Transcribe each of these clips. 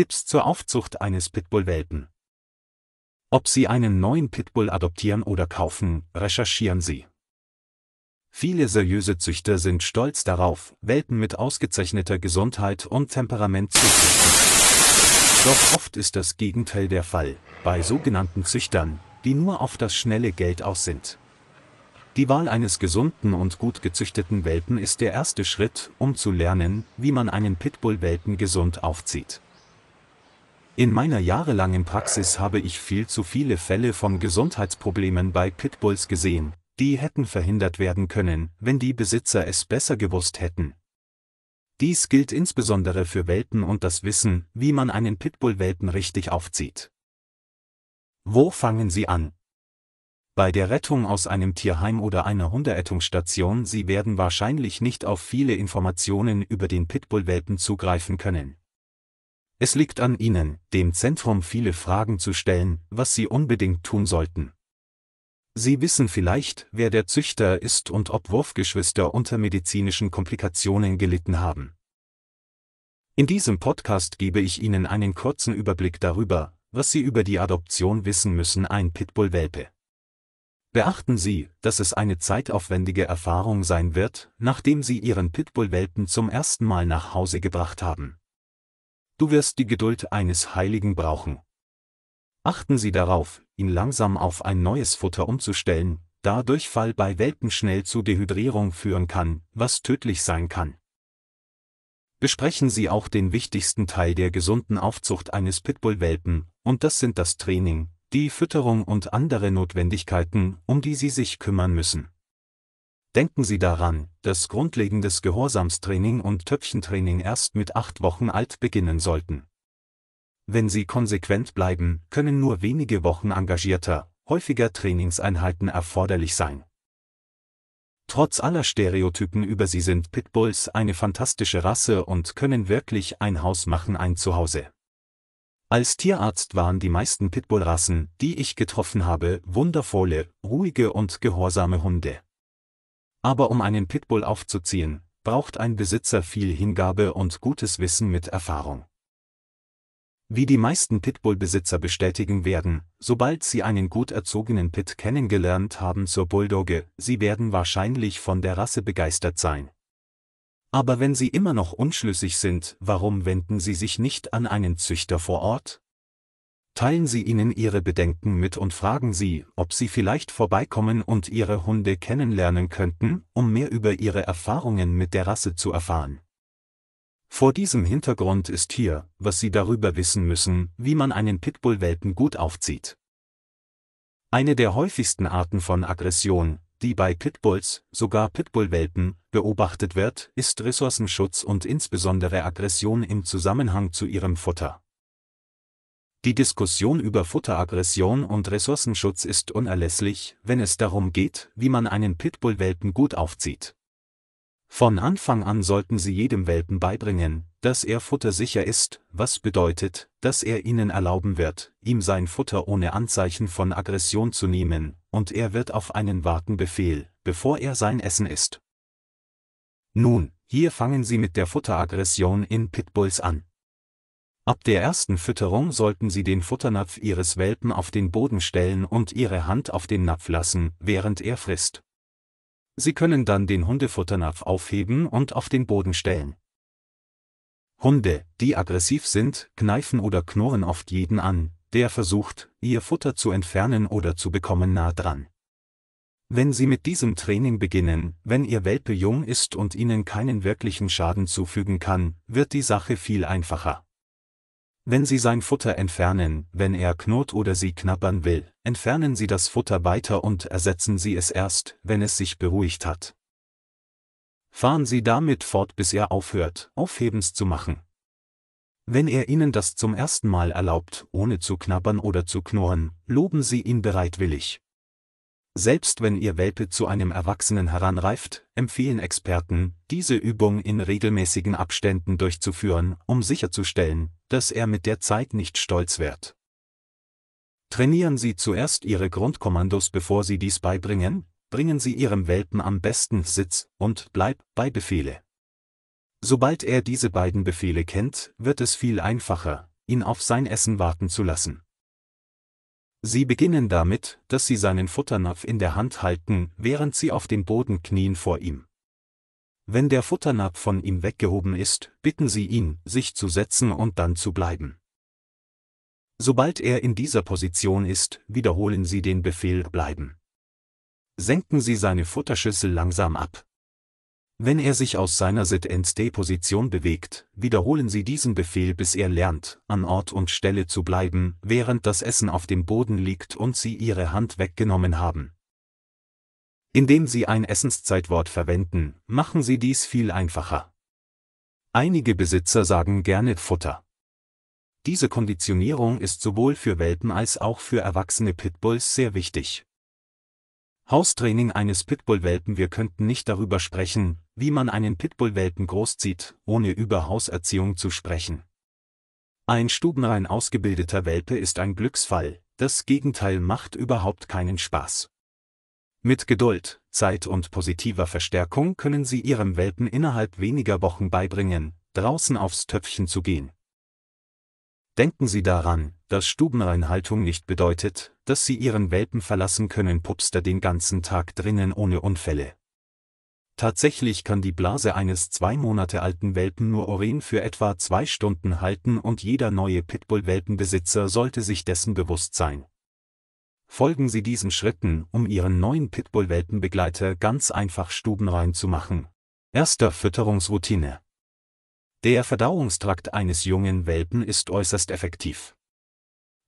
Tipps zur Aufzucht eines Pitbull-Welpen. Ob Sie einen neuen Pitbull adoptieren oder kaufen, recherchieren Sie. Viele seriöse Züchter sind stolz darauf, Welpen mit ausgezeichneter Gesundheit und Temperament zu züchten. Doch oft ist das Gegenteil der Fall, bei sogenannten Züchtern, die nur auf das schnelle Geld aus sind. Die Wahl eines gesunden und gut gezüchteten Welpen ist der erste Schritt, um zu lernen, wie man einen Pitbull-Welpen gesund aufzieht. In meiner jahrelangen Praxis habe ich viel zu viele Fälle von Gesundheitsproblemen bei Pitbulls gesehen, die hätten verhindert werden können, wenn die Besitzer es besser gewusst hätten. Dies gilt insbesondere für Welpen und das Wissen, wie man einen Pitbull-Welpen richtig aufzieht. Wo fangen Sie an? Bei der Rettung aus einem Tierheim oder einer Hunderettungsstation Sie werden wahrscheinlich nicht auf viele Informationen über den Pitbull-Welpen zugreifen können. Es liegt an Ihnen, dem Zentrum viele Fragen zu stellen, was Sie unbedingt tun sollten. Sie wissen vielleicht, wer der Züchter ist und ob Wurfgeschwister unter medizinischen Komplikationen gelitten haben. In diesem Podcast gebe ich Ihnen einen kurzen Überblick darüber, was Sie über die Adoption wissen müssen ein Pitbull-Welpe. Beachten Sie, dass es eine zeitaufwendige Erfahrung sein wird, nachdem Sie Ihren Pitbull-Welpen zum ersten Mal nach Hause gebracht haben du wirst die Geduld eines Heiligen brauchen. Achten Sie darauf, ihn langsam auf ein neues Futter umzustellen, da Durchfall bei Welpen schnell zu Dehydrierung führen kann, was tödlich sein kann. Besprechen Sie auch den wichtigsten Teil der gesunden Aufzucht eines Pitbull-Welpen, und das sind das Training, die Fütterung und andere Notwendigkeiten, um die Sie sich kümmern müssen. Denken Sie daran, dass grundlegendes Gehorsamstraining und Töpfchentraining erst mit acht Wochen alt beginnen sollten. Wenn Sie konsequent bleiben, können nur wenige Wochen engagierter, häufiger Trainingseinheiten erforderlich sein. Trotz aller Stereotypen über sie sind Pitbulls eine fantastische Rasse und können wirklich ein Haus machen ein Zuhause. Als Tierarzt waren die meisten Pitbull-Rassen, die ich getroffen habe, wundervolle, ruhige und gehorsame Hunde. Aber um einen Pitbull aufzuziehen, braucht ein Besitzer viel Hingabe und gutes Wissen mit Erfahrung. Wie die meisten Pitbull-Besitzer bestätigen werden, sobald sie einen gut erzogenen Pit kennengelernt haben zur Bulldogge, sie werden wahrscheinlich von der Rasse begeistert sein. Aber wenn sie immer noch unschlüssig sind, warum wenden sie sich nicht an einen Züchter vor Ort? teilen Sie ihnen Ihre Bedenken mit und fragen Sie, ob Sie vielleicht vorbeikommen und Ihre Hunde kennenlernen könnten, um mehr über Ihre Erfahrungen mit der Rasse zu erfahren. Vor diesem Hintergrund ist hier, was Sie darüber wissen müssen, wie man einen Pitbull-Welpen gut aufzieht. Eine der häufigsten Arten von Aggression, die bei Pitbulls, sogar Pitbull-Welpen, beobachtet wird, ist Ressourcenschutz und insbesondere Aggression im Zusammenhang zu ihrem Futter. Die Diskussion über Futteraggression und Ressourcenschutz ist unerlässlich, wenn es darum geht, wie man einen Pitbull-Welpen gut aufzieht. Von Anfang an sollten Sie jedem Welpen beibringen, dass er futtersicher ist, was bedeutet, dass er Ihnen erlauben wird, ihm sein Futter ohne Anzeichen von Aggression zu nehmen, und er wird auf einen warten Befehl, bevor er sein Essen isst. Nun, hier fangen Sie mit der Futteraggression in Pitbulls an. Ab der ersten Fütterung sollten Sie den Futternapf Ihres Welpen auf den Boden stellen und Ihre Hand auf den Napf lassen, während er frisst. Sie können dann den Hundefutternapf aufheben und auf den Boden stellen. Hunde, die aggressiv sind, kneifen oder knurren oft jeden an, der versucht, ihr Futter zu entfernen oder zu bekommen nah dran. Wenn Sie mit diesem Training beginnen, wenn Ihr Welpe jung ist und Ihnen keinen wirklichen Schaden zufügen kann, wird die Sache viel einfacher. Wenn Sie sein Futter entfernen, wenn er knurrt oder Sie knabbern will, entfernen Sie das Futter weiter und ersetzen Sie es erst, wenn es sich beruhigt hat. Fahren Sie damit fort, bis er aufhört, aufhebens zu machen. Wenn er Ihnen das zum ersten Mal erlaubt, ohne zu knabbern oder zu knurren, loben Sie ihn bereitwillig. Selbst wenn Ihr Welpe zu einem Erwachsenen heranreift, empfehlen Experten, diese Übung in regelmäßigen Abständen durchzuführen, um sicherzustellen, dass er mit der Zeit nicht stolz wird. Trainieren Sie zuerst Ihre Grundkommandos, bevor Sie dies beibringen, bringen Sie Ihrem Welpen am besten Sitz und Bleib bei Befehle. Sobald er diese beiden Befehle kennt, wird es viel einfacher, ihn auf sein Essen warten zu lassen. Sie beginnen damit, dass Sie seinen Futternapf in der Hand halten, während Sie auf dem Boden knien vor ihm. Wenn der Futternapf von ihm weggehoben ist, bitten Sie ihn, sich zu setzen und dann zu bleiben. Sobald er in dieser Position ist, wiederholen Sie den Befehl bleiben. Senken Sie seine Futterschüssel langsam ab. Wenn er sich aus seiner Sit-and-Stay-Position bewegt, wiederholen Sie diesen Befehl, bis er lernt, an Ort und Stelle zu bleiben, während das Essen auf dem Boden liegt und Sie Ihre Hand weggenommen haben. Indem Sie ein Essenszeitwort verwenden, machen Sie dies viel einfacher. Einige Besitzer sagen gerne Futter. Diese Konditionierung ist sowohl für Welpen als auch für erwachsene Pitbulls sehr wichtig. Haustraining eines Pitbull-Welpen Wir könnten nicht darüber sprechen, wie man einen Pitbull-Welpen großzieht, ohne über Hauserziehung zu sprechen. Ein stubenrein ausgebildeter Welpe ist ein Glücksfall, das Gegenteil macht überhaupt keinen Spaß. Mit Geduld, Zeit und positiver Verstärkung können Sie Ihrem Welpen innerhalb weniger Wochen beibringen, draußen aufs Töpfchen zu gehen. Denken Sie daran, dass Stubenreinhaltung nicht bedeutet, dass Sie Ihren Welpen verlassen können, pupster den ganzen Tag drinnen ohne Unfälle. Tatsächlich kann die Blase eines zwei Monate alten Welpen nur Urin für etwa zwei Stunden halten und jeder neue Pitbull-Welpenbesitzer sollte sich dessen bewusst sein folgen Sie diesen Schritten, um Ihren neuen Pitbull-Welpenbegleiter ganz einfach stubenrein zu machen. Erster Fütterungsroutine. Der Verdauungstrakt eines jungen Welpen ist äußerst effektiv.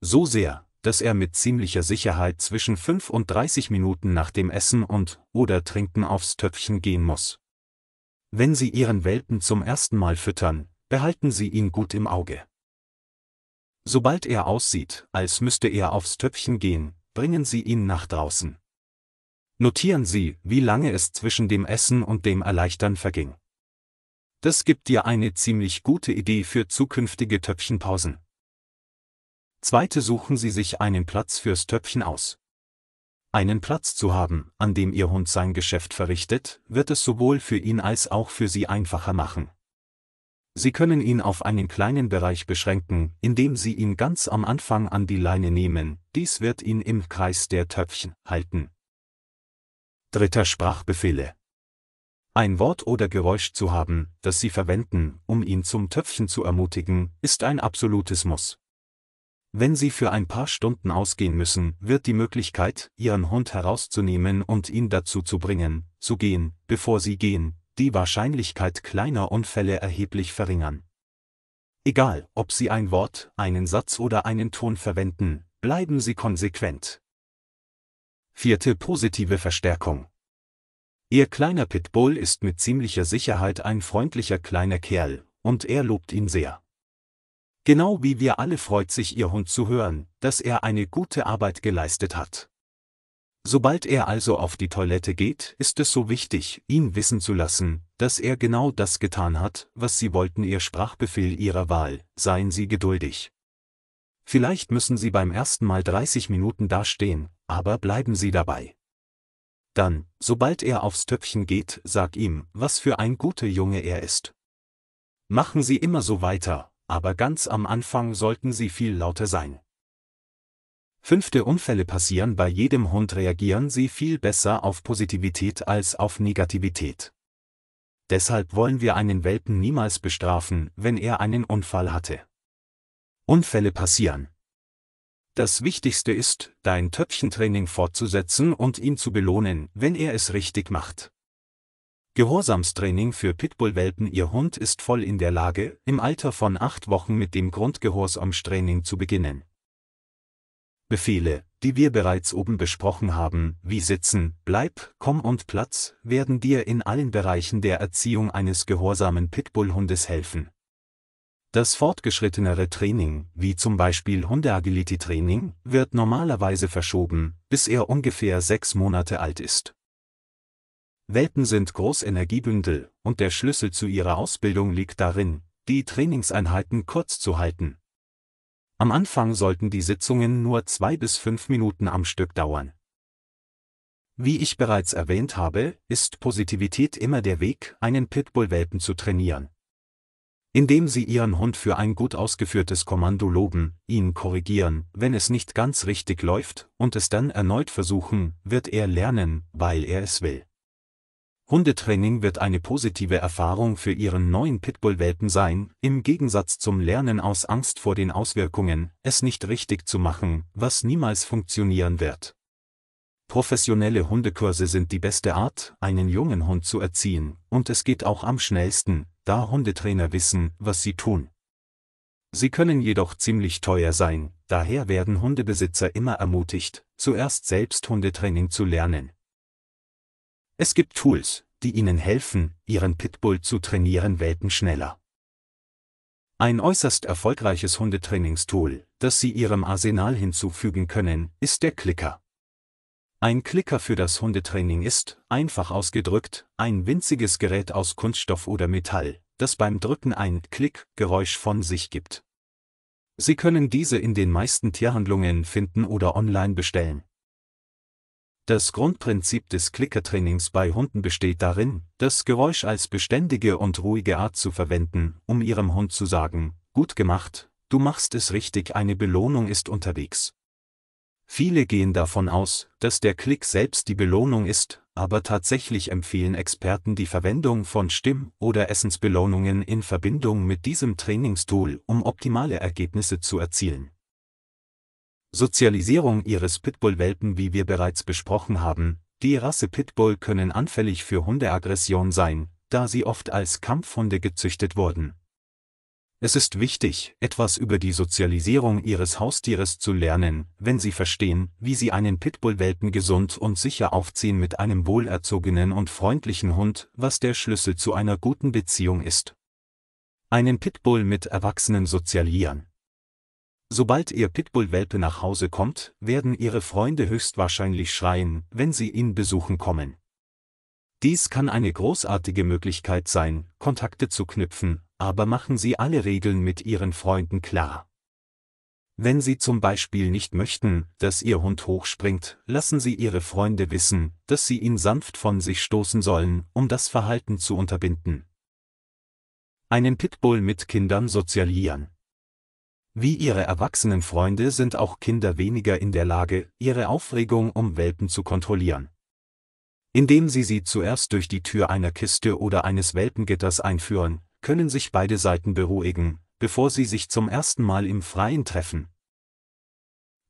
So sehr, dass er mit ziemlicher Sicherheit zwischen 5 und 30 Minuten nach dem Essen und oder Trinken aufs Töpfchen gehen muss. Wenn Sie Ihren Welpen zum ersten Mal füttern, behalten Sie ihn gut im Auge. Sobald er aussieht, als müsste er aufs Töpfchen gehen, bringen Sie ihn nach draußen. Notieren Sie, wie lange es zwischen dem Essen und dem Erleichtern verging. Das gibt dir eine ziemlich gute Idee für zukünftige Töpfchenpausen. Zweite suchen Sie sich einen Platz fürs Töpfchen aus. Einen Platz zu haben, an dem Ihr Hund sein Geschäft verrichtet, wird es sowohl für ihn als auch für Sie einfacher machen. Sie können ihn auf einen kleinen Bereich beschränken, indem Sie ihn ganz am Anfang an die Leine nehmen, dies wird ihn im Kreis der Töpfchen halten. Dritter Sprachbefehle. Ein Wort oder Geräusch zu haben, das Sie verwenden, um ihn zum Töpfchen zu ermutigen, ist ein absolutes Muss. Wenn Sie für ein paar Stunden ausgehen müssen, wird die Möglichkeit, Ihren Hund herauszunehmen und ihn dazu zu bringen, zu gehen, bevor Sie gehen, die Wahrscheinlichkeit kleiner Unfälle erheblich verringern. Egal, ob Sie ein Wort, einen Satz oder einen Ton verwenden, bleiben Sie konsequent. Vierte positive Verstärkung. Ihr kleiner Pitbull ist mit ziemlicher Sicherheit ein freundlicher kleiner Kerl, und er lobt ihn sehr. Genau wie wir alle freut sich Ihr Hund zu hören, dass er eine gute Arbeit geleistet hat. Sobald er also auf die Toilette geht, ist es so wichtig, ihn wissen zu lassen, dass er genau das getan hat, was Sie wollten, Ihr Sprachbefehl Ihrer Wahl, seien Sie geduldig. Vielleicht müssen Sie beim ersten Mal 30 Minuten dastehen, aber bleiben Sie dabei. Dann, sobald er aufs Töpfchen geht, sag ihm, was für ein guter Junge er ist. Machen Sie immer so weiter, aber ganz am Anfang sollten Sie viel lauter sein. Fünfte Unfälle passieren bei jedem Hund reagieren sie viel besser auf Positivität als auf Negativität. Deshalb wollen wir einen Welpen niemals bestrafen, wenn er einen Unfall hatte. Unfälle passieren. Das Wichtigste ist, dein Töpfchentraining fortzusetzen und ihn zu belohnen, wenn er es richtig macht. Gehorsamstraining für Pitbull-Welpen Ihr Hund ist voll in der Lage, im Alter von acht Wochen mit dem Grundgehorsamstraining zu beginnen. Befehle, die wir bereits oben besprochen haben, wie Sitzen, Bleib, Komm und Platz, werden dir in allen Bereichen der Erziehung eines gehorsamen Pitbull-Hundes helfen. Das fortgeschrittenere Training, wie zum Beispiel Hundeagility-Training, wird normalerweise verschoben, bis er ungefähr sechs Monate alt ist. Welpen sind Großenergiebündel, und der Schlüssel zu ihrer Ausbildung liegt darin, die Trainingseinheiten kurz zu halten. Am Anfang sollten die Sitzungen nur zwei bis fünf Minuten am Stück dauern. Wie ich bereits erwähnt habe, ist Positivität immer der Weg, einen Pitbull-Welpen zu trainieren. Indem Sie Ihren Hund für ein gut ausgeführtes Kommando loben, ihn korrigieren, wenn es nicht ganz richtig läuft, und es dann erneut versuchen, wird er lernen, weil er es will. Hundetraining wird eine positive Erfahrung für Ihren neuen Pitbull-Welpen sein, im Gegensatz zum Lernen aus Angst vor den Auswirkungen, es nicht richtig zu machen, was niemals funktionieren wird. Professionelle Hundekurse sind die beste Art, einen jungen Hund zu erziehen, und es geht auch am schnellsten, da Hundetrainer wissen, was sie tun. Sie können jedoch ziemlich teuer sein, daher werden Hundebesitzer immer ermutigt, zuerst selbst Hundetraining zu lernen. Es gibt Tools, die Ihnen helfen, Ihren Pitbull zu trainieren Welten schneller. Ein äußerst erfolgreiches Hundetrainingstool, das Sie Ihrem Arsenal hinzufügen können, ist der Klicker. Ein Klicker für das Hundetraining ist, einfach ausgedrückt, ein winziges Gerät aus Kunststoff oder Metall, das beim Drücken ein Klick-Geräusch von sich gibt. Sie können diese in den meisten Tierhandlungen finden oder online bestellen. Das Grundprinzip des Klickertrainings bei Hunden besteht darin, das Geräusch als beständige und ruhige Art zu verwenden, um ihrem Hund zu sagen, gut gemacht, du machst es richtig, eine Belohnung ist unterwegs. Viele gehen davon aus, dass der Klick selbst die Belohnung ist, aber tatsächlich empfehlen Experten die Verwendung von Stimm- oder Essensbelohnungen in Verbindung mit diesem Trainingstool, um optimale Ergebnisse zu erzielen. Sozialisierung ihres Pitbull-Welpen Wie wir bereits besprochen haben, die Rasse Pitbull können anfällig für Hundeaggression sein, da sie oft als Kampfhunde gezüchtet wurden. Es ist wichtig, etwas über die Sozialisierung ihres Haustieres zu lernen, wenn Sie verstehen, wie Sie einen Pitbull-Welpen gesund und sicher aufziehen mit einem wohlerzogenen und freundlichen Hund, was der Schlüssel zu einer guten Beziehung ist. Einen Pitbull mit Erwachsenen sozialieren. Sobald ihr Pitbull-Welpe nach Hause kommt, werden ihre Freunde höchstwahrscheinlich schreien, wenn sie ihn besuchen kommen. Dies kann eine großartige Möglichkeit sein, Kontakte zu knüpfen, aber machen Sie alle Regeln mit Ihren Freunden klar. Wenn Sie zum Beispiel nicht möchten, dass Ihr Hund hochspringt, lassen Sie Ihre Freunde wissen, dass Sie ihn sanft von sich stoßen sollen, um das Verhalten zu unterbinden. Einen Pitbull mit Kindern sozialieren. Wie ihre erwachsenen Freunde sind auch Kinder weniger in der Lage, ihre Aufregung um Welpen zu kontrollieren. Indem sie sie zuerst durch die Tür einer Kiste oder eines Welpengitters einführen, können sich beide Seiten beruhigen, bevor sie sich zum ersten Mal im Freien treffen.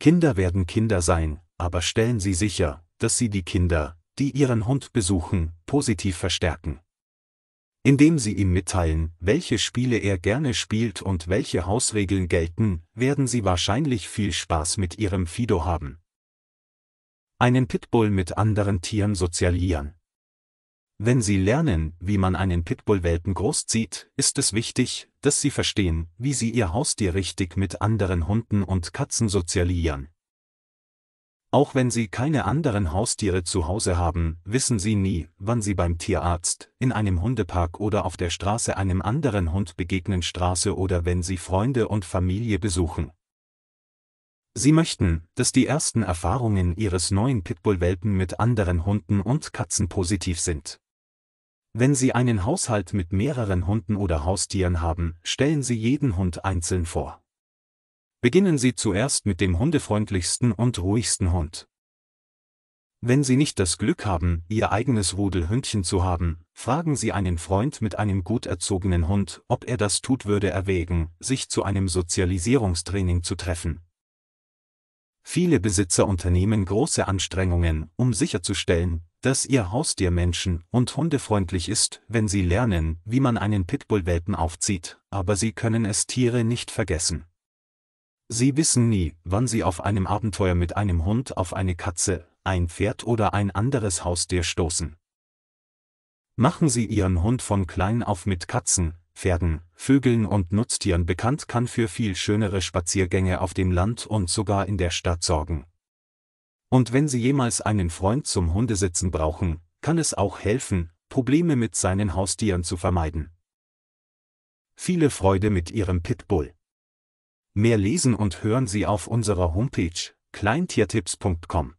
Kinder werden Kinder sein, aber stellen Sie sicher, dass Sie die Kinder, die Ihren Hund besuchen, positiv verstärken indem sie ihm mitteilen, welche Spiele er gerne spielt und welche Hausregeln gelten, werden sie wahrscheinlich viel Spaß mit ihrem Fido haben. Einen Pitbull mit anderen Tieren sozialieren. Wenn Sie lernen, wie man einen Pitbull-Welpen großzieht, ist es wichtig, dass Sie verstehen, wie Sie Ihr Haustier richtig mit anderen Hunden und Katzen sozialieren. Auch wenn sie keine anderen Haustiere zu Hause haben, wissen sie nie, wann sie beim Tierarzt, in einem Hundepark oder auf der Straße einem anderen Hund begegnen Straße oder wenn sie Freunde und Familie besuchen. Sie möchten, dass die ersten Erfahrungen ihres neuen Pitbull-Welpen mit anderen Hunden und Katzen positiv sind. Wenn Sie einen Haushalt mit mehreren Hunden oder Haustieren haben, stellen Sie jeden Hund einzeln vor. Beginnen Sie zuerst mit dem hundefreundlichsten und ruhigsten Hund. Wenn Sie nicht das Glück haben, Ihr eigenes Rudelhündchen zu haben, fragen Sie einen Freund mit einem gut erzogenen Hund, ob er das tut würde erwägen, sich zu einem Sozialisierungstraining zu treffen. Viele Besitzer unternehmen große Anstrengungen, um sicherzustellen, dass ihr Haustier menschen- und hundefreundlich ist, wenn sie lernen, wie man einen Pitbull-Welpen aufzieht, aber sie können es Tiere nicht vergessen. Sie wissen nie, wann Sie auf einem Abenteuer mit einem Hund auf eine Katze, ein Pferd oder ein anderes Haustier stoßen. Machen Sie Ihren Hund von klein auf mit Katzen, Pferden, Vögeln und Nutztieren bekannt kann für viel schönere Spaziergänge auf dem Land und sogar in der Stadt sorgen. Und wenn Sie jemals einen Freund zum Hundesitzen brauchen, kann es auch helfen, Probleme mit seinen Haustieren zu vermeiden. Viele Freude mit Ihrem Pitbull. Mehr lesen und hören Sie auf unserer Homepage kleintiertipps.com